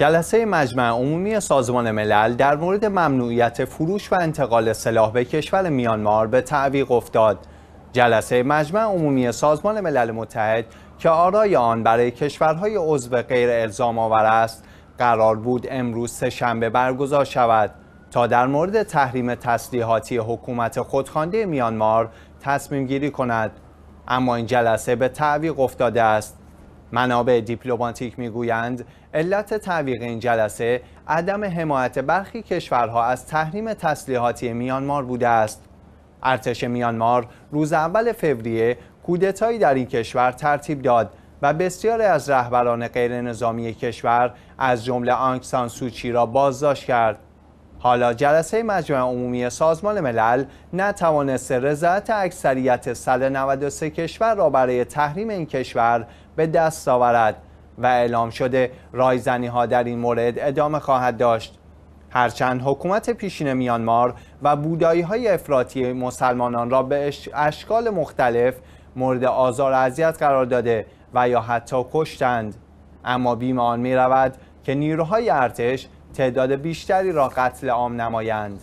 جلسه مجمع عمومی سازمان ملل در مورد ممنوعیت فروش و انتقال سلاح به کشور میانمار به تعویق افتاد. جلسه مجمع عمومی سازمان ملل متحد که آرای آن برای کشورهای عضو غیر الزام آور است، قرار بود امروز شنبه برگزار شود تا در مورد تحریم تسلیحاتی حکومت خودخوانده میانمار تصمیم گیری کند. اما این جلسه به تعویق افتاده است. منابع دیپلماتیک میگویند علت تعویق این جلسه عدم حمایت برخی کشورها از تحریم تسلیحاتی میانمار بوده است ارتش میانمار روز اول فوریه کودتایی در این کشور ترتیب داد و بسیاری از رهبران غیرنظامی کشور از جمله آنکسان سوچی را بازداشت کرد حالا جلسه مجمع عمومی سازمان ملل نتوانست رضایت اکثریت 193 کشور را برای تحریم این کشور به دست آورد و اعلام شده رایزنی ها در این مورد ادامه خواهد داشت هرچند حکومت پیشین میانمار و بودایی های افراطی مسلمانان را به اشکال مختلف مورد آزار و اذیت قرار داده و یا حتی کشتند اما بیم آن می رود که نیروهای ارتش تعداد بیشتری را قتل عام نمایند